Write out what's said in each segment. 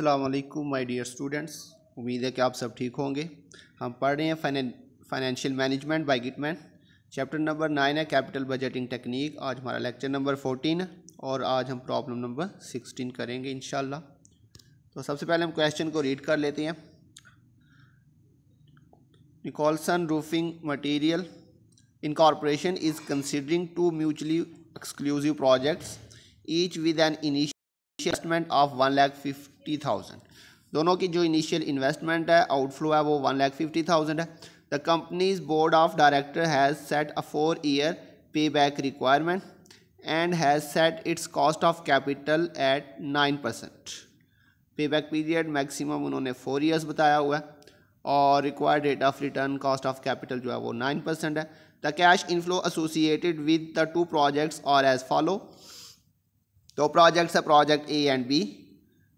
अल्लाम my dear students उम्मीद है कि आप सब ठीक होंगे हम पढ़ रहे हैं financial management by Gitman chapter number nine है कैपिटल बजटिंग टेक्निक आज हमारा लेक्चर नंबर फोर्टीन है और आज हम प्रॉब्लम नंबर सिक्सटीन करेंगे इन तो सबसे पहले हम क्वेश्चन को रीड कर लेते हैं Nicholson roofing in incorporation is considering two mutually exclusive projects each with an initial investment of one lakh fifty fifty thousand दोनों की जो इनिशियल इन्वेस्टमेंट है आउटफ्लो है वो वन लैख फिफ्टी थाउजेंड है the company's board of director has set a four year pay back requirement and has set its cost of capital at nine percent pay back period maximum उन्होंने four years बताया हुआ है और required rate of return cost of capital जो है वो nine percent है the cash inflow associated with the two projects और एज फॉलो दो प्रोजेक्ट्स है प्रोजेक्ट ए एंड बी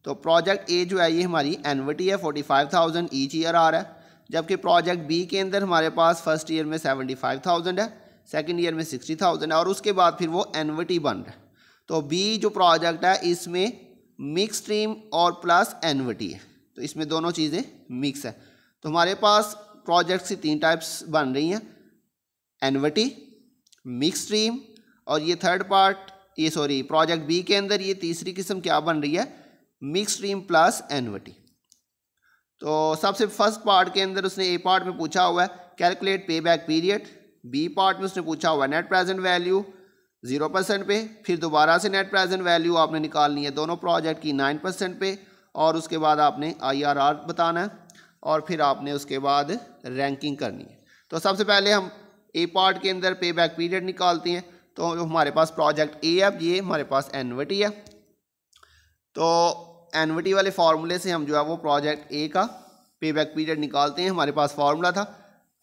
तो प्रोजेक्ट ए जो है ये हमारी एनवटी है forty five thousand each year आ रहा है जबकि प्रोजेक्ट बी के अंदर हमारे पास फर्स्ट ईयर में सेवेंटी फाइव थाउजेंड है सेकेंड ईयर में सिक्सटी थाउजेंड है और उसके बाद फिर वो एनवटी बन रहा है तो बी जो प्रोजेक्ट है इसमें मिक्स स्ट्रीम और प्लस एनवटी है तो इसमें दोनों चीज़ें मिक्स है तो हमारे पास प्रोजेक्ट्स की तीन टाइप्स बन रही हैं एनवटी मिक्स स्ट्रीम और ये थर्ड पार्ट ये सॉरी प्रोजेक्ट बी के अंदर ये तीसरी किस्म क्या बन रही है मिक्स स्ट्रीम प्लस एनवटी तो सबसे फर्स्ट पार्ट के अंदर उसने ए पार्ट में पूछा हुआ है कैलकुलेट पे बैक पीरियड बी पार्ट में उसने पूछा हुआ net present value zero percent पे फिर दोबारा से नेट प्रेजेंट वैल्यू आपने निकालनी है दोनों प्रोजेक्ट की नाइन परसेंट पे और उसके बाद आपने आईआरआर बताना है और फिर आपने उसके बाद रैंकिंग करनी है तो सबसे पहले हम ए पार्ट के अंदर पे बैक पीरियड निकालते हैं तो हमारे पास प्रोजेक्ट ए है ये हमारे पास एनवटी है तो एनविटी वाले फार्मूले से हम जो है वो प्रोजेक्ट ए का पे बैक पीरियड निकालते हैं हमारे पास फार्मूला था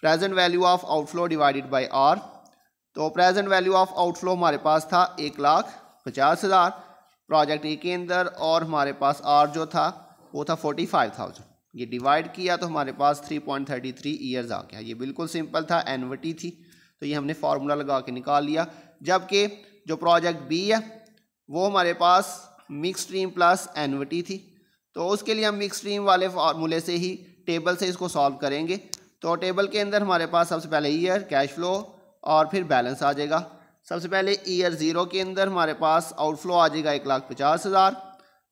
present value of outflow divided by R तो प्रेजेंट वैल्यू ऑफ आउटफ्लो हमारे पास था एक लाख पचास हज़ार प्रोजेक्ट ए के अंदर और हमारे पास आर जो था वो था फोर्टी फाइव थाउजेंड ये डिवाइड किया तो हमारे पास three point thirty three years आ गया ये बिल्कुल सिंपल था एनवटी थी तो ये हमने फार्मूला लगा के निकाल लिया जबकि जो प्रोजेक्ट बी है वो हमारे पास मिक्स स्ट्रीम प्लस एनविटी थी तो उसके लिए हम मिक्स स्ट्रीम वाले फार्मूले से ही टेबल से इसको सॉल्व करेंगे तो टेबल के अंदर हमारे पास सबसे पहले ईयर कैश फ्लो और फिर बैलेंस आ जाएगा सबसे पहले ईयर ज़ीरो के अंदर हमारे पास आउटफ्लो आ जाएगा एक लाख पचास हज़ार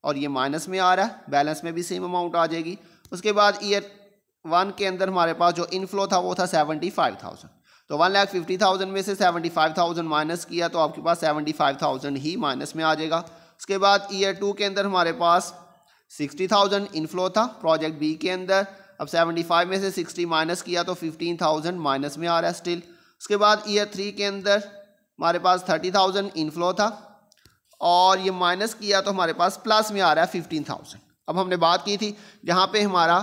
और ये माइनस में आ रहा है बैलेंस में भी सेम अमाउंट आ जाएगी उसके बाद ईयर वन के अंदर हमारे पास जो इनफ्लो था वो था सेवेंटी फाइव थाउजेंड तो वन लाख फिफ्टी थाउजेंड में से सेवेंटी फाइव थाउजेंड माइनस किया तो आपके पास सेवेंटी फाइव थाउजेंड ही माइनस में आ जाएगा उसके बाद ईयर टू के अंदर हमारे पास सिक्सटी थाउजेंड इनफ्लो था प्रोजेक्ट बी के अंदर अब सेवेंटी फाइव में से सिक्सटी माइनस किया तो फिफ्टीन थाउजेंड माइनस में आ रहा है स्टिल उसके बाद ईयर थ्री के अंदर हमारे पास थर्टी थाउजेंड इनफ्लो था और ये माइनस किया तो हमारे पास प्लस में आ रहा है फिफ्टीन थाउजेंड अब हमने बात की थी जहाँ पर हमारा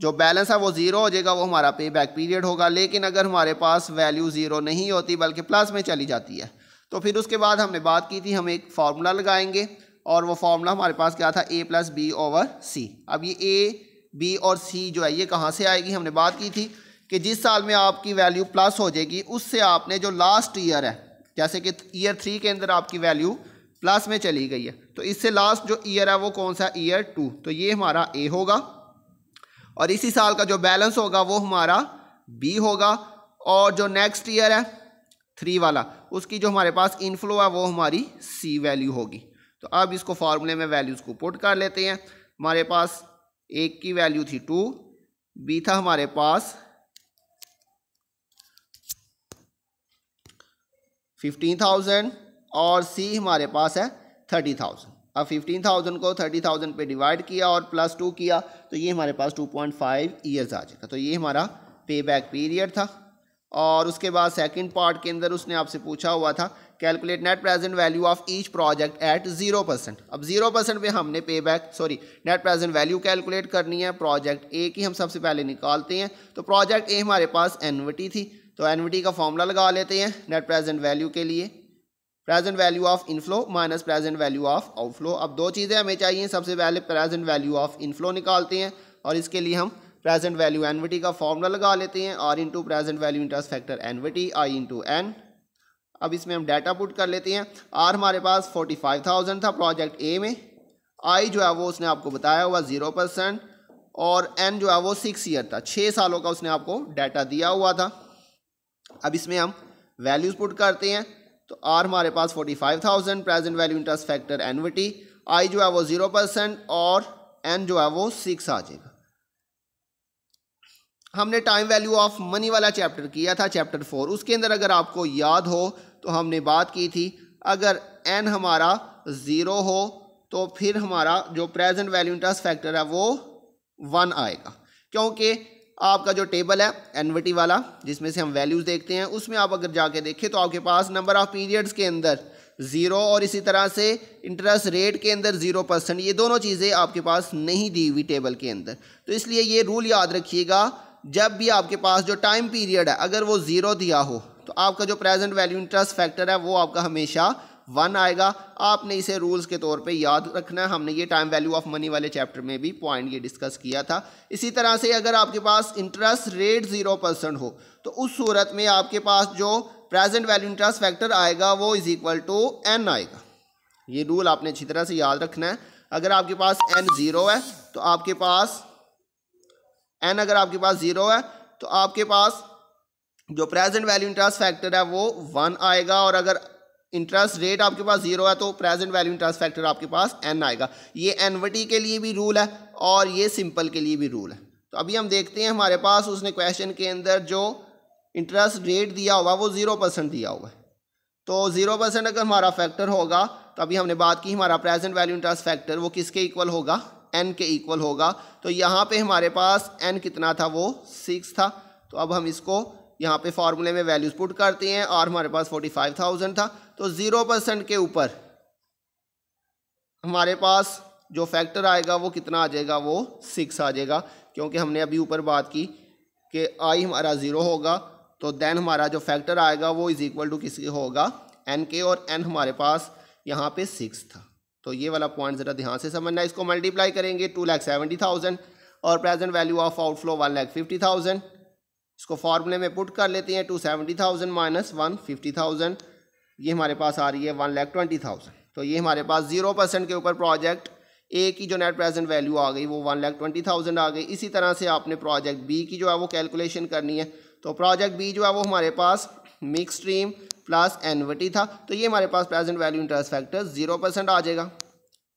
जो बैलेंस है वो ज़ीरो हो जाएगा वो हमारा पे बैक पीरियड होगा लेकिन अगर हमारे पास वैल्यू ज़ीरो नहीं होती बल्कि प्लस में चली जाती है तो फिर उसके बाद हमने बात की थी हम एक फार्मूला लगाएंगे और वो फार्मूला हमारे पास क्या था A plus B over C अब ये ए बी और सी जो है ये कहाँ से आएगी हमने बात की थी कि जिस साल में आपकी वैल्यू प्लस हो जाएगी उससे आपने जो लास्ट ईयर है जैसे कि ईयर थ्री के अंदर आपकी वैल्यू प्लस में चली गई है तो इससे लास्ट जो ईयर है वो कौन सा ईयर टू तो ये हमारा ए होगा और इसी साल का जो बैलेंस होगा वो हमारा बी होगा और जो नेक्स्ट ईयर है थ्री वाला उसकी जो हमारे पास इनफ्लो है वो हमारी सी वैल्यू होगी तो अब इसको फार्मूले में वैल्यूज़ को पुट कर लेते हैं हमारे पास एक की वैल्यू थी टू बी था हमारे पास फिफ्टीन थाउजेंड और सी हमारे पास है थर्टी थाउजेंड अब फिफ्टीन थाउजेंड को थर्टी थाउजेंड पे डिवाइड किया और प्लस टू किया तो ये हमारे पास टू पॉइंट फाइव ईयर्स आ जाएगा तो ये हमारा पे बैक पीरियड था और उसके बाद सेकंड पार्ट के अंदर उसने आपसे पूछा हुआ था calculate net present value of each project at zero percent अब जीरो परसेंट पर हमने payback sorry net present value calculate करनी है प्रोजेक्ट ए की हम सबसे पहले निकालते हैं तो प्रोजेक्ट ए हमारे पास एनविटी थी तो एनविटी का फॉर्मूला लगा लेते हैं नेट प्रेजेंट वैल्यू के लिए present value of inflow minus present value of outflow अब दो चीज़ें हमें चाहिए सबसे पहले प्रेजेंट वैल्यू ऑफ इनफ्लो निकालते हैं और इसके लिए हम प्रेजेंट वैल्यू एनविटी का फॉर्मूला लगा लेते हैं R into present value interest factor T I into N अब इसमें हम डाटा पुट कर लेते हैं आर हमारे पास फोर्टी फाइव थाउजेंड था प्रोजेक्ट ए में आई जो है वो उसने आपको बताया हुआ ज़ीरो परसेंट और एन जो है वो सिक्स ईयर था छः सालों का उसने आपको डाटा दिया हुआ था अब इसमें हम वैल्यूज़ पुट करते हैं तो आर हमारे पास forty five thousand present value interest factor annuity I जो है वो ज़ीरो परसेंट और एन जो है वो सिक्स आ जाएगा हमने टाइम वैल्यू ऑफ मनी वाला चैप्टर किया था चैप्टर फोर उसके अंदर अगर आपको याद हो तो हमने बात की थी अगर एन हमारा ज़ीरो हो तो फिर हमारा जो प्रेजेंट वैल्यू इंटरेस्ट फैक्टर है वो वन आएगा क्योंकि आपका जो टेबल है एनविटी वाला जिसमें से हम वैल्यूज़ देखते हैं उसमें आप अगर जाके देखें तो आपके पास नंबर ऑफ़ पीरियड्स के अंदर ज़ीरो और इसी तरह से इंटरेस्ट रेट के अंदर ज़ीरो परसेंट ये दोनों चीज़ें आपके पास नहीं दी हुई टेबल के अंदर तो इसलिए ये रूल याद रखिएगा जब भी आपके पास जो टाइम पीरियड है अगर वो ज़ीरो दिया हो तो आपका जो प्रेजेंट वैल्यू इंटरेस्ट फैक्टर है वो आपका हमेशा वन आएगा आपने इसे रूल्स के तौर पे याद रखना है हमने ये टाइम वैल्यू ऑफ मनी वाले चैप्टर में भी पॉइंट ये डिस्कस किया था इसी तरह से अगर आपके पास इंटरेस्ट रेट ज़ीरो परसेंट हो तो उस सूरत में आपके पास जो प्रेजेंट वैल्यू इंटरेस्ट फैक्टर आएगा वो इज़ इक्वल टू एन आएगा ये रूल आपने अच्छी तरह से याद रखना है अगर आपके पास एन ज़ीरो है तो आपके पास एन अगर आपके पास ज़ीरो है तो आपके पास जो प्रेजेंट वैल्यू इंटरेस्ट फैक्टर है वो वन आएगा और अगर इंटरेस्ट रेट आपके पास जीरो है तो प्रेजेंट वैल्यू इंटरेस्ट फैक्टर आपके पास एन आएगा ये एनवटी के लिए भी रूल है और ये सिंपल के लिए भी रूल है तो अभी हम देखते हैं हमारे पास उसने क्वेश्चन के अंदर जो इंटरेस्ट रेट दिया हुआ वो ज़ीरो परसेंट दिया हुआ है तो ज़ीरो परसेंट अगर हमारा फैक्टर होगा तो अभी हमने बात की हमारा प्रेजेंट वैल्यू इंटरेस्ट फैक्टर वो किसके इक्वल होगा एन के इक्वल होगा तो यहाँ पे हमारे पास एन कितना था वो सिक्स था तो अब हम इसको यहाँ पे फार्मूले में वैल्यूज पुट करते हैं और हमारे पास फोर्टी फाइव थाउजेंड था तो ज़ीरो परसेंट के ऊपर हमारे पास जो फैक्टर आएगा वो कितना आ जाएगा वो सिक्स आ जाएगा क्योंकि हमने अभी ऊपर बात की कि आई हमारा ज़ीरो होगा तो देन हमारा जो फैक्टर आएगा वो इज़ इक्वल टू किसी होगा एन के और एन हमारे पास यहाँ पे सिक्स था तो ये वाला पॉइंट ज़रा ध्यान से समझना है इसको मल्टीप्लाई करेंगे टू लैख सेवेंटी थाउजेंड और present value of outflow one lakh fifty thousand इसको फार्मूले में पुट कर लेते हैं two seventy thousand minus one fifty thousand ये हमारे पास आ रही है वन लैख ट्वेंटी थाउजेंड तो ये हमारे पास जीरो परसेंट के ऊपर प्रोजेक्ट ए की जो नेट प्रेजेंट वैल्यू आ गई वो वन लाख ट्वेंटी थाउजेंड आ गई इसी तरह से आपने प्रोजेक्ट बी की जो है वो कैलकुलेशन करनी है तो प्रोजेक्ट बी जो है वो हमारे पास मिक्स स्ट्रीम प्लस एनवटी था तो ये हमारे पास present value interest factor zero percent आ जाएगा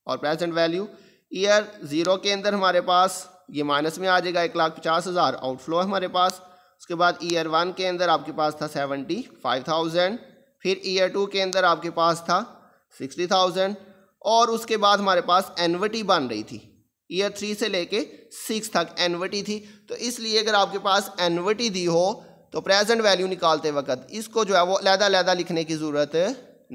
और प्रेजेंट वैल्यू ईयर ज़ीरो के अंदर हमारे पास ये माइनस में आ जाएगा एक लाख पचास हज़ार आउटफ्लो है हमारे पास उसके बाद ईयर वन के अंदर आपके पास था सेवेंटी फाइव थाउजेंड फिर ईयर टू के अंदर आपके पास था सिक्सटी थाउजेंड और उसके बाद हमारे पास एनवटी बन रही थी ईयर थ्री से लेके सिक्स तक एनविटी थी तो इसलिए अगर आपके पास एनवटी दी हो तो प्रेजेंट वैल्यू निकालते वक्त इसको जो है वो लहदा-लहदा लिखने की ज़रूरत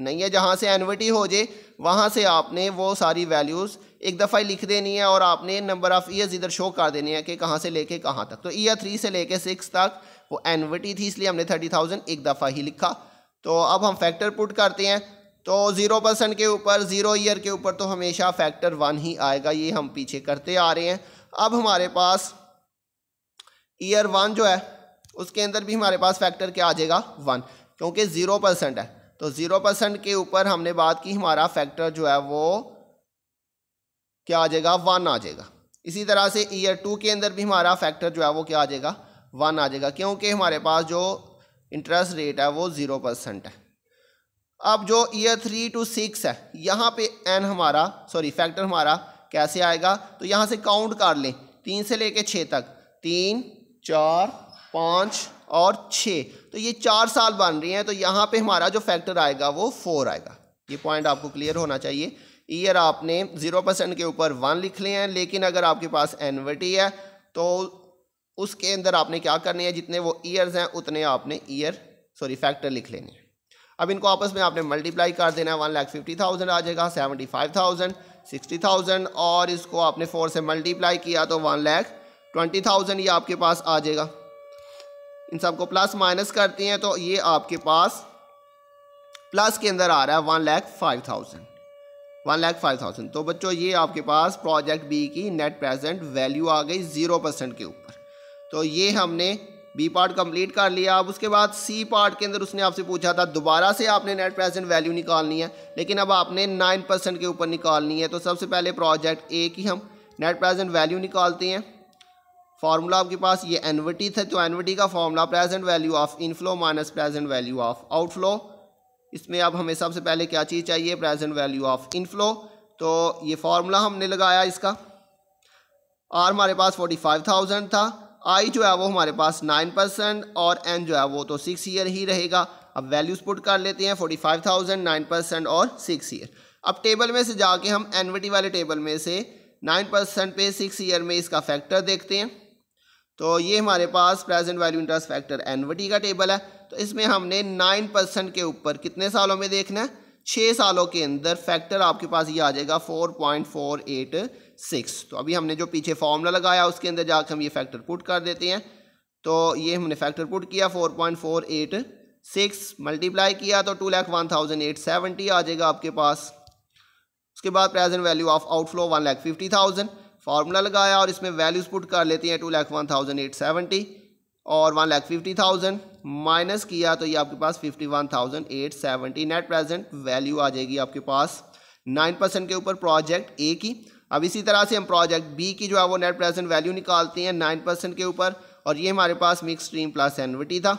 नहीं है जहाँ से एनवटी हो जाए वहाँ से आपने वो सारी वैल्यूज़ एक दफ़ा ही लिख देनी है और आपने नंबर ऑफ़ ईयर्स इधर शो कर देनी है कि कहाँ से लेके कहाँ तक तो ईयर थ्री से लेके सिक्स तक वो एनवटी थी इसलिए हमने थर्टी थाउजेंड एक दफ़ा ही लिखा तो अब हम फैक्टर पुट करते हैं तो ज़ीरो परसेंट के ऊपर ज़ीरो ईयर के ऊपर तो हमेशा फैक्टर वन ही आएगा ये हम पीछे करते आ रहे हैं अब हमारे पास ईयर वन जो है उसके अंदर भी हमारे पास फैक्टर क्या आ जाएगा वन क्योंकि ज़ीरो परसेंट है तो ज़ीरो परसेंट के ऊपर हमने बात की हमारा फैक्टर जो है वो क्या आ जाएगा वन आ जाएगा इसी तरह से ईयर टू के अंदर भी हमारा फैक्टर जो है वो क्या आ जाएगा वन आ जाएगा क्योंकि हमारे पास जो इंटरेस्ट रेट है वो ज़ीरो परसेंट है अब जो ईयर थ्री टू सिक्स है यहाँ पे एन हमारा सॉरी फैक्टर हमारा कैसे आएगा तो यहाँ से काउंट कर लें तीन से लेके छः तक तीन चार पाँच और छः तो ये चार साल बन रही हैं तो यहाँ पे हमारा जो फैक्टर आएगा वो फोर आएगा ये पॉइंट आपको क्लियर होना चाहिए ईयर आपने ज़ीरो परसेंट के ऊपर वन लिख लिए हैं लेकिन अगर आपके पास एनवर्टी है तो उसके अंदर आपने क्या करनी है जितने वो ईयर्स हैं उतने आपने ईयर सॉरी फैक्टर लिख लेने हैं अब इनको आपस में आपने मल्टीप्लाई कर देना है वन लाख फिफ्टी थाउजेंड आ जाएगा seventy five thousand sixty thousand और इसको आपने फोर से मल्टीप्लाई किया तो वन लाख ट्वेंटी थाउजेंड ये आपके पास आ जाएगा इन सबको प्लस माइनस करते हैं तो ये आपके पास प्लस के अंदर आ रहा है one lakh five thousand one lakh five thousand तो बच्चों ये आपके पास प्रोजेक्ट बी की नेट प्रेजेंट वैल्यू आ गई ज़ीरो परसेंट के ऊपर तो ये हमने बी पार्ट कंप्लीट कर लिया अब उसके बाद सी पार्ट के अंदर उसने आपसे पूछा था दोबारा से आपने नेट प्रेजेंट वैल्यू निकालनी है लेकिन अब आपने नाइन परसेंट के ऊपर निकालनी है तो सबसे पहले प्रोजेक्ट ए की हम नेट प्रेजेंट वैल्यू निकालते हैं फार्मूला आपके पास ये एनविटी थे तो एनविटी का formula present value of inflow minus present value of outflow इसमें अब हमें सबसे पहले क्या चीज़ चाहिए प्रेजेंट वैल्यू ऑफ इनफ्लो तो ये फार्मूला हमने लगाया इसका आर हमारे पास फोर्टी फाइव थाउजेंड था आई जो है वो हमारे पास नाइन परसेंट और एन जो है वो तो सिक्स ईयर ही रहेगा अब वैल्यूज पुट कर लेते हैं forty five thousand nine percent और सिक्स ईयर अब टेबल में से जाके हम एनविटी वाले टेबल में से नाइन परसेंट पे सिक्स ईयर में इसका फैक्टर देखते हैं तो ये हमारे पास present value interest factor annuity का टेबल है तो इसमें हमने नाइन परसेंट के ऊपर कितने सालों में देखना है छः सालों के अंदर फैक्टर आपके पास ये आ जाएगा four point four eight six तो अभी हमने जो पीछे फॉर्मूला लगाया उसके अंदर जाकर हम ये फैक्टर पुट कर देते हैं तो ये हमने फैक्टर पुट किया four point four eight six multiply किया तो two lakh one thousand eight seventy आ जाएगा आपके पास उसके बाद present value of outflow one lakh fifty thousand formula लगाया और इसमें वैल्यूज पुट कर लेते हैं two lakh one thousand eight seventy और one lakh fifty thousand minus किया तो ये आपके पास fifty one thousand eight seventy net present value आ जाएगी आपके पास नाइन परसेंट के ऊपर प्रोजेक्ट ए की अब इसी तरह से हम प्रोजेक्ट बी की जो है वो नेट प्रेजेंट वैल्यू निकालते हैं नाइन परसेंट के ऊपर और ये हमारे पास मिक्स स्ट्रीम प्लस एनविटी था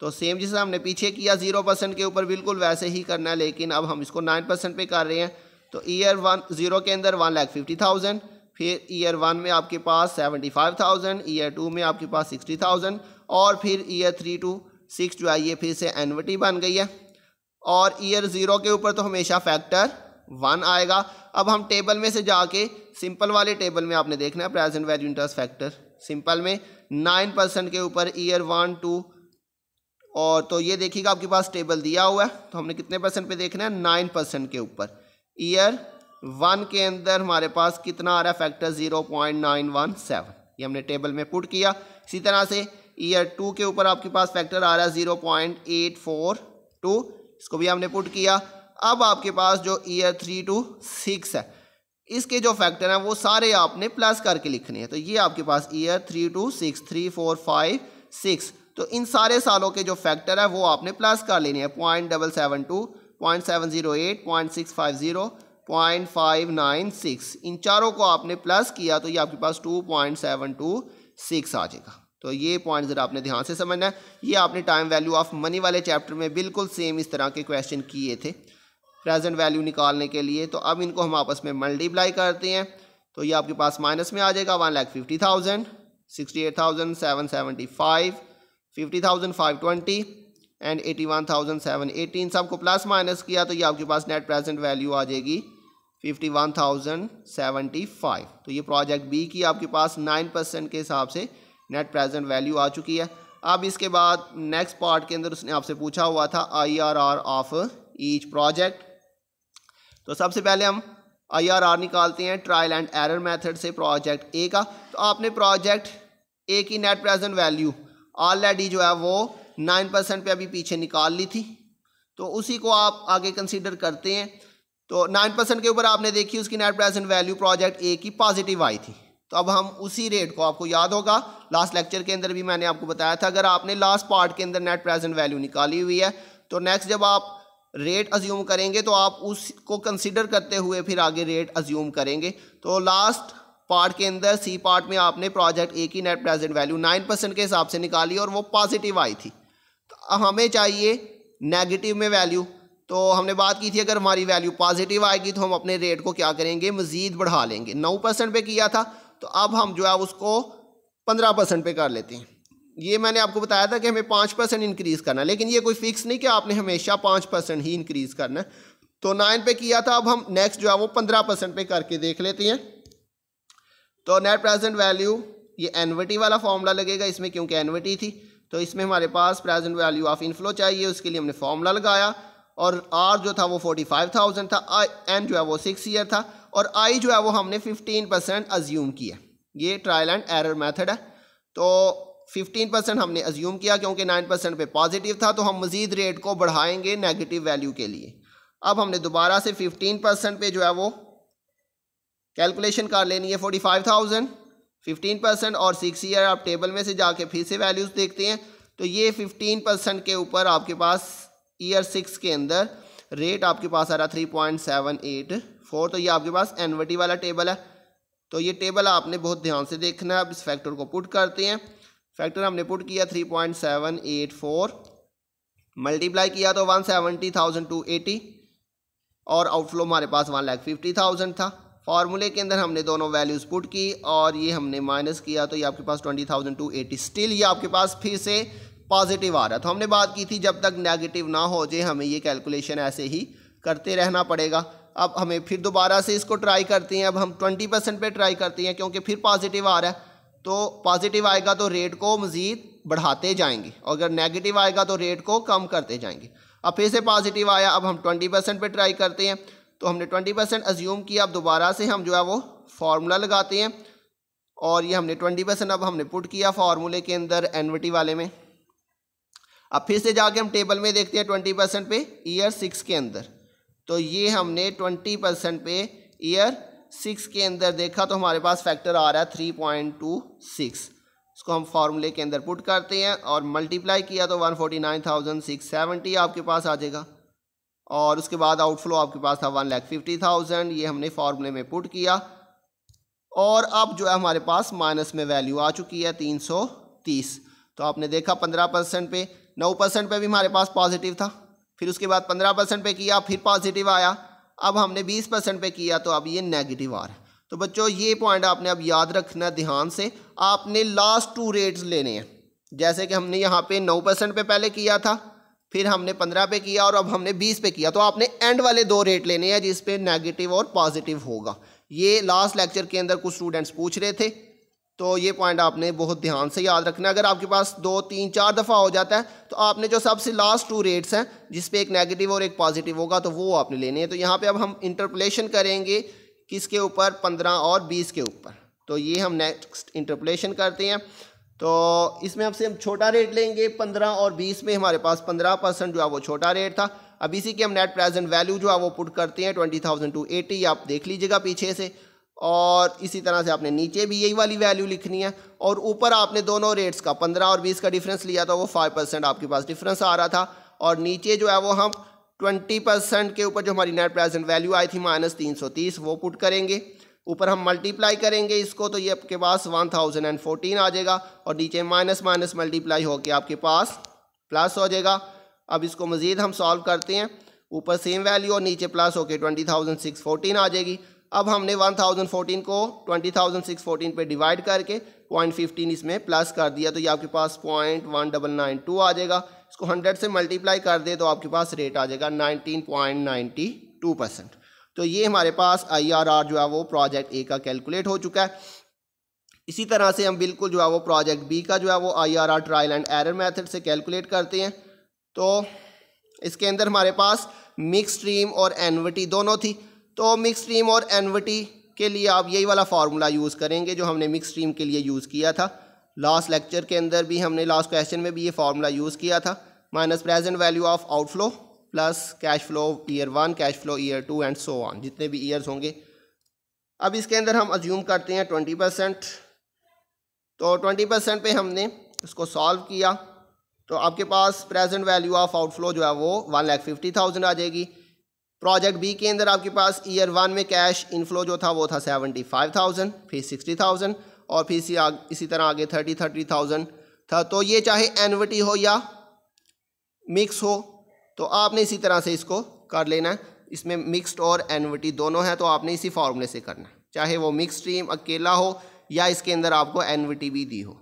तो सेम जिसे हमने पीछे किया जीरो परसेंट के ऊपर बिल्कुल वैसे ही करना है लेकिन अब हम इसको नाइन परसेंट पे कर रहे हैं तो ईयर वन जीरो के अंदर वन लाख फिफ्टी थाउजेंड फिर ईयर वन में आपके पास seventy five thousand year two में आपके पास सिक्सटी थाउजेंड और फिर ईयर थ्री टू सिक्स जो है ये फिर से एनविटी बन गई है और ईयर ज़ीरो के ऊपर तो हमेशा फैक्टर वन आएगा अब हम टेबल में से जाके सिंपल वाले टेबल में आपने देखना है present value interest factor simple में नाइन परसेंट के ऊपर ईयर वन टू और तो ये देखिएगा आपके पास टेबल दिया हुआ है तो हमने कितने परसेंट पे देखना है नाइन परसेंट के ऊपर ईयर वन के अंदर हमारे पास कितना आ रहा है factor zero point nine one seven ये हमने टेबल में पुट किया इसी तरह से ईयर टू के ऊपर आपके पास फैक्टर आ रहा है zero point eight four two इसको भी हमने पुट किया अब आपके पास जो ईयर थ्री टू सिक्स है इसके जो फैक्टर हैं वो सारे आपने प्लस करके लिखने हैं तो ये आपके पास year three two six three four five six तो इन सारे सालों के जो फैक्टर है वो आपने प्लस कर लेने हैं point double seven two point seven zero eight point six five zero point five nine six इन चारों को आपने प्लस किया तो ये आपके पास two point seven two six आ जाएगा तो ये पॉइंट ज़रा आपने ध्यान से समझना है ये आपने टाइम वैल्यू ऑफ मनी वाले चैप्टर में बिल्कुल सेम इस तरह के क्वेश्चन किए थे प्रेजेंट वैल्यू निकालने के लिए तो अब इनको हम आपस में मल्टीप्लाई करते हैं तो ये आपके पास माइनस में आ जाएगा one lakh fifty thousand sixty eight thousand seven seventy five fifty thousand five twenty and eighty one thousand seven eighteen सबको प्लस माइनस किया तो ये आपके पास नेट प्रेजेंट वैल्यू आ जाएगी fifty one thousand seventy five तो ये प्रोजेक्ट बी की आपके पास नाइन परसेंट के हिसाब से नेट प्रेजेंट वैल्यू आ चुकी है अब इसके बाद नेक्स्ट पार्ट के अंदर उसने आपसे पूछा हुआ था I R R of each project तो सबसे पहले हम आई आर आर निकालते हैं ट्रायल एंड एरर मेथड से प्रोजेक्ट ए का तो आपने प्रोजेक्ट ए की नेट प्रेजेंट वैल्यू ऑलरेडी जो है वो नाइन परसेंट पर अभी पीछे निकाल ली थी तो उसी को आप आगे कंसिडर करते हैं तो नाइन परसेंट के ऊपर आपने देखी उसकी net present value project A की पॉजिटिव आई थी तो अब हम उसी रेट को आपको याद होगा लास्ट लेक्चर के अंदर भी मैंने आपको बताया था अगर आपने लास्ट पार्ट के अंदर नेट प्रेजेंट वैल्यू निकाली हुई है तो नेक्स्ट जब आप रेट अज्यूम करेंगे तो आप उसको कंसिडर करते हुए फिर आगे रेट अज्यूम करेंगे तो लास्ट पार्ट के अंदर सी पार्ट में आपने प्रोजेक्ट ए की net present value nine percent के हिसाब से निकाली और वो पॉजिटिव आई थी अब हमें चाहिए नेगेटिव में वैल्यू तो हमने बात की थी अगर हमारी वैल्यू पॉजिटिव आएगी तो हम अपने रेट को क्या करेंगे मज़ीद बढ़ा लेंगे नौ परसेंट पे किया था तो अब हम जो है उसको पंद्रह परसेंट पे कर लेते हैं ये मैंने आपको बताया था कि हमें पाँच परसेंट इंक्रीज़ करना लेकिन ये कोई फिक्स नहीं कि आपने हमेशा पाँच परसेंट ही इंक्रीज़ करना है तो नाइन पे किया था अब हम नेक्स्ट जो है वो पंद्रह परसेंट पे करके देख लेते हैं तो नेट प्रेजेंट वैल्यू ये एनविटी वाला फॉर्मूला लगेगा इसमें क्योंकि एनविटी थी तो इसमें हमारे पास प्रेजेंट वैल्यू ऑफ इनफ्लो चाहिए उसके लिए हमने फॉर्मूला लगाया और आर जो था वो फोर्टी फाइव थाउजेंड था आई एन जो है वो सिक्स ईयर था और आई जो है वो हमने फिफ्टीन परसेंट अज्यूम किया ये ट्रायल एंड एरर मेथड है तो फिफ्टीन परसेंट हमने अज्यूम किया क्योंकि नाइन परसेंट पर पॉजिटिव था तो हम मज़ीद रेट को बढ़ाएंगे नेगेटिव वैल्यू के लिए अब हमने दोबारा से फिफ्टीन परसेंट पे जो है वो कैलकुलेशन कर लेनी है forty five thousand fifteen percent और सिक्स ईयर आप टेबल में से जाके फिर से वैल्यूज़ देखते हैं तो ये फिफ्टीन परसेंट के ऊपर आपके पास ईयर सिक्स के अंदर रेट आपके पास आ रहा three point seven eight four तो ये आपके पास एनवर्टी वाला टेबल है तो ये टेबल आपने बहुत ध्यान से देखना है अब इस फैक्टर को पुट करते हैं फैक्टर हमने पुट किया three point seven eight four multiply किया तो one seventy thousand two eighty और आउटफ्लो हमारे पास वन लैख फिफ्टी थाउजेंड था फार्मूले के अंदर हमने दोनों वैल्यूज़ पुट की और ये हमने माइनस किया तो ये आपके पास twenty thousand two eighty still ये आपके पास फिर से पॉजिटिव आ रहा तो हमने बात की थी जब तक नेगेटिव ना हो जाए हमें ये कैलकुलेशन ऐसे ही करते रहना पड़ेगा अब हमें फिर दोबारा से इसको ट्राई करते हैं अब हम ट्वेंटी परसेंट पर ट्राई करते हैं क्योंकि फिर पॉजिटिव आ रहा है तो पॉजिटिव आएगा तो रेट को मज़ीद बढ़ाते जाएंगे और अगर नेगेटिव आएगा तो रेट को कम करते जाएंगे अब फिर से पॉजिटिव आया अब हम ट्वेंटी परसेंट पर ट्राई करते हैं तो हमने ट्वेंटी परसेंट अज्यूम किया अब दोबारा से हम जो है वो फार्मूला लगाते हैं और ये हमने ट्वेंटी परसेंट अब हमने पुट किया फार्मूले के अंदर एनविटी वाले में अब फिर से जाके हम टेबल में देखते हैं ट्वेंटी परसेंट पे ईयर सिक्स के अंदर तो ये हमने ट्वेंटी परसेंट पे ईयर सिक्स के अंदर देखा तो हमारे पास फैक्टर आ रहा है थ्री पॉइंट टू सिक्स इसको हम फार्मूले के अंदर पुट करते हैं और मल्टीप्लाई किया तो one forty nine thousand six seventy आपके पास आ जाएगा और उसके बाद आउटफ्लो आपके पास था वन लैख फिफ्टी थाउजेंड ये हमने फार्मूले में पुट किया और अब जो है हमारे पास माइनस में वैल्यू आ चुकी है तीन सौ तीस तो आपने देखा पंद्रह परसेंट पे नौ परसेंट पे भी हमारे पास पॉजिटिव था फिर उसके बाद पंद्रह परसेंट पे किया फिर पॉजिटिव आया अब हमने बीस परसेंट पे किया तो अब ये नेगेटिव आ रहा है तो बच्चों ये पॉइंट आपने अब याद रखना ध्यान से आपने लास्ट टू रेट्स लेने हैं जैसे कि हमने यहाँ पे नौ परसेंट पे पहले किया था फिर हमने पंद्रह पे किया और अब हमने बीस पे किया तो आपने एंड वाले दो रेट लेने हैं जिस पे नेगेटिव और पॉजिटिव होगा ये लास्ट लेक्चर के अंदर कुछ स्टूडेंट्स पूछ रहे थे तो ये पॉइंट आपने बहुत ध्यान से याद रखना अगर आपके पास दो तीन चार दफ़ा हो जाता है तो आपने जो सबसे लास्ट टू रेट्स हैं जिस एक नेगेटिव और एक पॉजिटिव होगा तो वो आपने लेने हैं तो यहाँ पर अब हम इंटरप्लेशन करेंगे किसके ऊपर पंद्रह और बीस के ऊपर तो ये हम नेक्स्ट इंटरप्लेशन करते हैं तो इसमें हमसे हम छोटा रेट लेंगे पंद्रह और बीस में हमारे पास पंद्रह परसेंट जो है वो छोटा रेट था अब इसी के हम नेट प्रेजेंट वैल्यू जो है वो पुट करते हैं ट्वेंटी थाउजेंड टू एटी आप देख लीजिएगा पीछे से और इसी तरह से आपने नीचे भी यही वाली वैल्यू लिखनी है और ऊपर आपने दोनों रेट्स का पंद्रह और बीस का डिफरेंस लिया था वो फाइव परसेंट आपके पास डिफरेंस आ रहा था और नीचे जो है वो हम ट्वेंटी परसेंट के ऊपर जो हमारी नेट प्रेजेंट वैल्यू आई थी माइनस तीन सौ तीस वो पुट करेंगे ऊपर हम मल्टीप्लाई करेंगे इसको तो ये आपके पास वन थाउजेंड एंड फोर्टीन आ जाएगा और नीचे माइनस माइनस मल्टीप्लाई होकर आपके पास प्लस हो जाएगा अब इसको मज़ीद हम सॉल्व करते हैं ऊपर सेम वैल्यू और नीचे प्लस होकर ट्वेंटी थाउजेंड सिक्स फोर्टीन आ जाएगी अब हमने वन थाउजेंड फोर्टीन को ट्वेंटी थाउजेंड सिक्स फोर्टीन पर डिवाइड करके पॉइंट फिफ्टीन इसमें प्लस कर दिया तो ये आपके पास point one double nine two आ जाएगा इसको हंड्रेड से मल्टीप्लाई कर दे तो आपके पास रेट आ जाएगा nineteen point ninety two percent तो ये हमारे पास आईआरआर जो है वो प्रोजेक्ट ए का कैलकुलेट हो चुका है इसी तरह से हम बिल्कुल जो है वो प्रोजेक्ट बी का जो है वो IRR trial and error method से कैलकुलेट करते हैं तो इसके अंदर हमारे पास मिक्स स्ट्रीम और एनविटी दोनों थी तो मिक्स स्ट्रीम और एनविटी के लिए आप यही वाला फार्मूला यूज़ करेंगे जो हमने मिक्स स्ट्रीम के लिए यूज़ किया था लास्ट लेक्चर के अंदर भी हमने लास्ट क्वेश्चन में भी ये फार्मूला यूज़ किया था minus present value of outflow plus cash flow year one cash flow year two and so on जितने भी ईयर्स होंगे अब इसके अंदर हम अज्यूम करते हैं ट्वेंटी परसेंट तो ट्वेंटी परसेंट पर हमने इसको सॉल्व किया तो आपके पास प्रेजेंट वैल्यू ऑफ आउटफ्लो जो है वो वन लैख फिफ्टी थाउजेंड आ जाएगी प्रोजेक्ट बी के अंदर आपके पास ईयर वन में कैश इनफ्लो जो था वो था सेवेंटी फाइव थाउजेंड फिर सिक्सटी थाउजेंड और फिर इसी इसी तरह आगे थर्टी थर्टी थाउजेंड था तो ये चाहे एनविटी हो या मिक्स हो तो आपने इसी तरह से इसको कर लेना है इसमें मिक्स्ड और एनविटी दोनों हैं तो आपने इसी फार्मूले से करना है चाहे वो मिक्स स्ट्रीम अकेला हो या इसके अंदर आपको एनविटी भी दी हो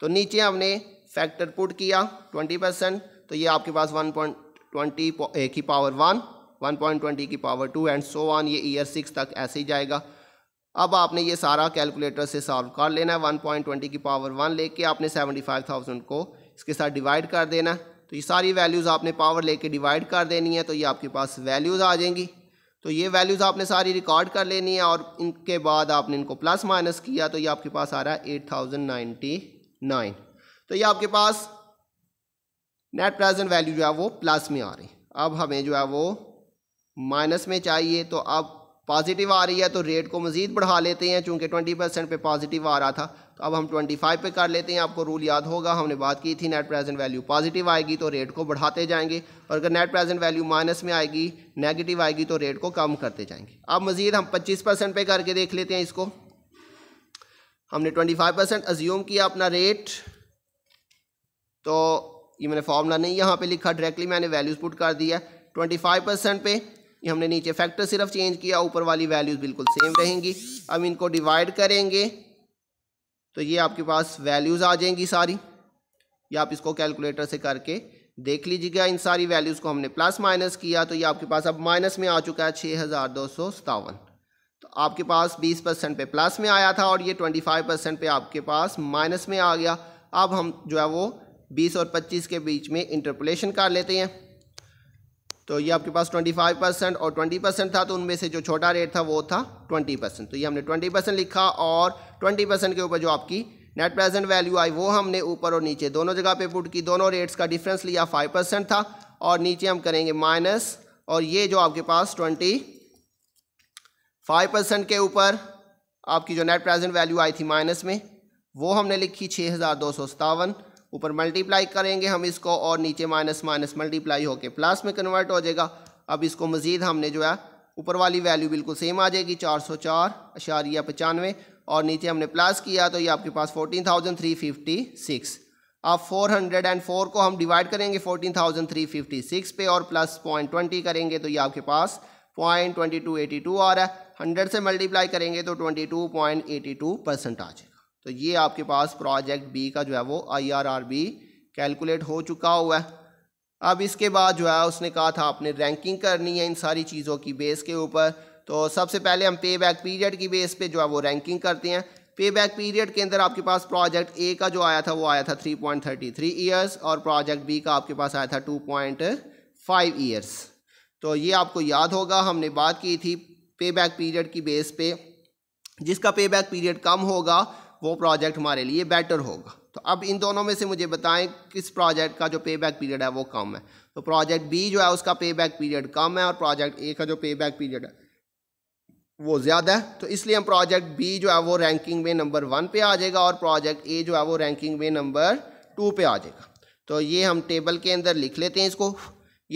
तो नीचे हमने फैक्टर पुट किया ट्वेंटी परसेंट तो ये आपके पास वन पॉइंट ट्वेंटी की power one one point twenty की power two and so on ये ईयर सिक्स तक ऐसे ही जाएगा अब आपने ये सारा कैलकुलेटर से सॉल्व कर लेना है वन पॉइंट ट्वेंटी की पावर वन लेके आपने सेवेंटी फाइव थाउजेंड को इसके साथ डिवाइड कर देना तो ये सारी वैल्यूज़ आपने पावर लेके डिवाइड कर देनी है तो ये आपके पास वैल्यूज़ आ जाएंगी तो ये वैल्यूज़ आपने सारी रिकॉर्ड कर लेनी है और इनके बाद आपने इनको प्लस माइनस किया तो ये आपके पास आ रहा है एट थाउजेंड नाइन्टी नाइन तो ये आपके पास नेट प्रेजेंट वैल्यू जो है वो प्लस में आ रही अब हमें जो है वो माइनस में चाहिए तो अब पॉजिटिव आ रही है तो रेट को मज़ीद बढ़ा लेते हैं चूँकि ट्वेंटी परसेंट पर पॉजिटिव आ रहा था तो अब हम ट्वेंटी फाइव पे कर लेते हैं आपको रूल याद होगा हमने बात की थी नेट प्रेजेंट वैल्यू पॉजिटिव आएगी तो रेट को बढ़ाते जाएंगे और अगर नेट प्रेजेंट वैल्यू माइनस में आएगी नेगेटिव आएगी तो रेट को कम करते जाएंगे अब मज़ीद हम पच्चीस परसेंट पे करके देख लेते हैं इसको हमने ट्वेंटी फाइव परसेंट अज्यूम किया अपना रेट तो ये मैंने फॉर्मूला नहीं यहाँ पर लिखा डायरेक्टली मैंने वैल्यूज़ पुट कर दिया ट्वेंटी फाइव परसेंट पे ये हमने नीचे फैक्टर सिर्फ चेंज किया ऊपर वाली वैल्यूज बिल्कुल सेम रहेंगी अब इनको डिवाइड करेंगे तो ये आपके पास वैल्यूज़ आ जाएंगी सारी या आप इसको कैलकुलेटर से करके देख लीजिएगा इन सारी वैल्यूज़ को हमने प्लस माइनस किया तो ये आपके पास अब माइनस में आ चुका है छः हज़ार दो सौ सतावन तो आपके पास बीस परसेंट पे प्लस में आया था और ये ट्वेंटी फाइव परसेंट पे आपके पास माइनस में आ गया अब हम जो है वो बीस और पच्चीस के बीच में इंटरपोलेशन कर लेते हैं तो ये आपके पास 25 परसेंट और 20 परसेंट था तो उनमें से जो छोटा रेट था वो था 20 परसेंट तो ये हमने 20 परसेंट लिखा और 20 परसेंट के ऊपर जो आपकी नेट प्रेजेंट वैल्यू आई वो हमने ऊपर और नीचे दोनों जगह पे पुट की दोनों रेट्स का डिफरेंस लिया 5 परसेंट था और नीचे हम करेंगे माइनस और ये जो आपके पास ट्वेंटी परसेंट के ऊपर आपकी जो नेट प्रेजेंट वैल्यू आई थी माइनस में वो हमने लिखी छः ऊपर मल्टीप्लाई करेंगे हम इसको और नीचे माइनस माइनस मल्टीप्लाई होकर प्लस में कन्वर्ट हो जाएगा अब इसको मज़ीद हमने जो है ऊपर वाली वैल्यू बिल्कुल सेम आ जाएगी चार सौ चार अशारिया पचानवे और नीचे हमने प्लस किया तो ये आपके पास fourteen thousand three fifty six अब फोर हंड्रेड एंड फोर को हम डिवाइड करेंगे fourteen thousand three fifty six पे और प्लस पॉइंट ट्वेंटी करेंगे तो ये आपके पास point twenty two eighty two आ रहा है हंड्रेड से मल्टीप्लाई करेंगे तो twenty two point eighty two percent आ जाए तो ये आपके पास प्रोजेक्ट बी का जो है वो आईआरआरबी कैलकुलेट हो चुका हुआ है अब इसके बाद जो है उसने कहा था आपने रैंकिंग करनी है इन सारी चीज़ों की बेस के ऊपर तो सबसे पहले हम पे बैक पीरियड की बेस पे जो है वो रैंकिंग करते हैं पे बैक पीरियड के अंदर आपके पास प्रोजेक्ट ए का जो आया था वो आया था थ्री ईयर्स और प्रोजेक्ट बी का आपके पास आया था फाइव ईयर्स तो ये आपको याद होगा हमने बात की थी पे बैक पीरियड की बेस पे जिसका पे बैक पीरियड कम होगा वो प्रोजेक्ट हमारे लिए बेटर होगा तो अब इन दोनों में से मुझे बताएं किस प्रोजेक्ट का जो पे बैक पीरियड है वो कम है तो प्रोजेक्ट बी जो है उसका पे बैक पीरियड कम है और प्रोजेक्ट ए का जो पे बैक पीरियड है वो ज़्यादा है तो इसलिए हम प्रोजेक्ट बी जो है वो रैंकिंग में नंबर वन पे आ जाएगा और प्रोजेक्ट ए जो है वो रैंकिंग में नंबर टू पे आ जाएगा तो ये हम टेबल के अंदर लिख लेते हैं इसको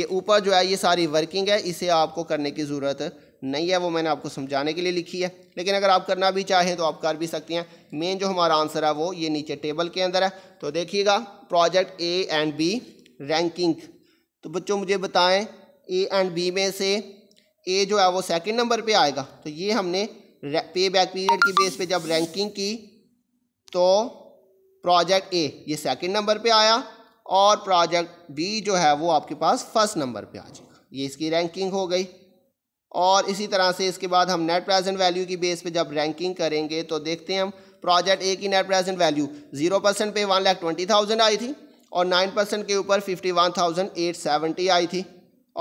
ये ऊपर जो है ये सारी वर्किंग है इसे आपको करने की ज़रूरत नहीं है वो मैंने आपको समझाने के लिए लिखी है लेकिन अगर आप करना भी चाहें तो आप कर भी सकती हैं मेन जो हमारा आंसर है वो ये नीचे टेबल के अंदर है तो देखिएगा project A and B ranking तो बच्चों मुझे बताएं ए एंड बी में से ए जो है वो सेकंड नंबर पे आएगा तो ये हमने पे बैक पीरियड की बेस पे जब रैंकिंग की तो प्रोजेक्ट ए ये सेकंड नंबर पे आया और प्रोजेक्ट बी जो है वो आपके पास फर्स्ट नंबर पे आ जाएगा ये इसकी रैंकिंग हो गई और इसी तरह से इसके बाद हम नेट प्रेजेंट वैल्यू की बेस पे जब रैंकिंग करेंगे तो देखते हैं हम प्रोजेक्ट ए की net present value zero percent पे वन लाख ट्वेंटी थाउजेंड आई थी और नाइन परसेंट के ऊपर fifty one thousand eight seventy आई थी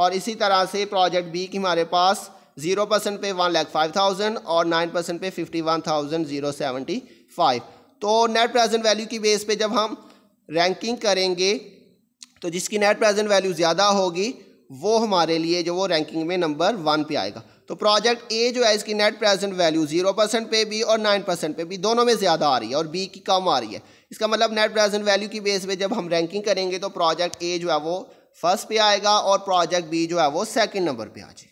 और इसी तरह से प्रोजेक्ट बी की हमारे पास जीरो परसेंट पे वन लाख फाइव थाउजेंड और नाइन परसेंट पे fifty one thousand zero seventy five तो नेट प्रेजेंट वैल्यू की बेस पे जब हम रैंकिंग करेंगे तो जिसकी नेट प्रेजेंट वैल्यू ज़्यादा होगी वो हमारे लिए जो वो रैंकिंग में नंबर वन पे आएगा तो प्रोजेक्ट ए जो है इसकी net present value zero percent पे भी और नाइन परसेंट पे भी दोनों में ज़्यादा आ रही है और बी की कम आ रही है इसका मतलब नेट प्रेजेंट वैल्यू की बेस पे जब हम रैंकिंग करेंगे तो प्रोजेक्ट ए जो है वो फर्स्ट पे आएगा और प्रोजेक्ट बी जो है वो सेकेंड नंबर पर आ जाएगा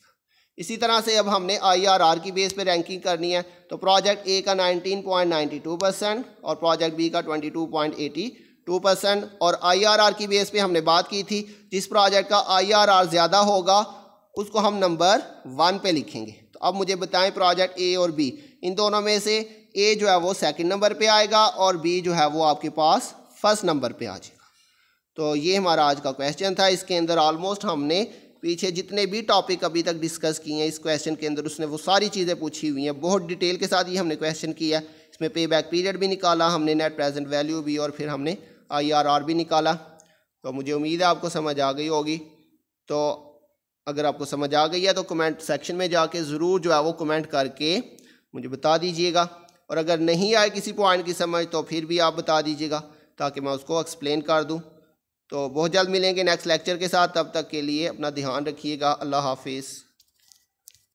इसी तरह से अब हमने आर की बेस पर रैंकिंग करनी है तो प्रोजेक्ट ए का टू परसेंट और प्रोजेक्ट बी का एटी टू परसेंट और आईआरआर की बेस पे हमने बात की थी जिस प्रोजेक्ट का आईआरआर ज़्यादा होगा उसको हम नंबर वन पे लिखेंगे तो अब मुझे बताएं प्रोजेक्ट ए और बी इन दोनों में से ए जो है वो सेकंड नंबर पे आएगा और बी जो है वो आपके पास फर्स्ट नंबर पे आ जाएगा तो ये हमारा आज का क्वेश्चन था इसके अंदर ऑलमोस्ट हमने पीछे जितने भी टॉपिक अभी तक डिस्कस किए हैं इस क्वेश्चन के अंदर उसने वो सारी चीज़ें पूछी हुई हैं बहुत डिटेल के साथ ये हमने क्वेश्चन किया इसमें पे बैक पीरियड भी निकाला हमने नेट प्रेजेंट वैल्यू भी और फिर हमने आईआरआर भी निकाला तो मुझे उम्मीद है आपको समझ आ गई होगी तो अगर आपको समझ आ गई है तो कमेंट सेक्शन में जाके ज़रूर जो है वो कमेंट करके मुझे बता दीजिएगा और अगर नहीं आए किसी पॉइंट की समझ तो फिर भी आप बता दीजिएगा ताकि मैं उसको एक्सप्लेन कर दूँ तो बहुत जल्द मिलेंगे नेक्स्ट लेक्चर के साथ तब तक के लिए अपना ध्यान रखिएगा अल्लाह हाफिज़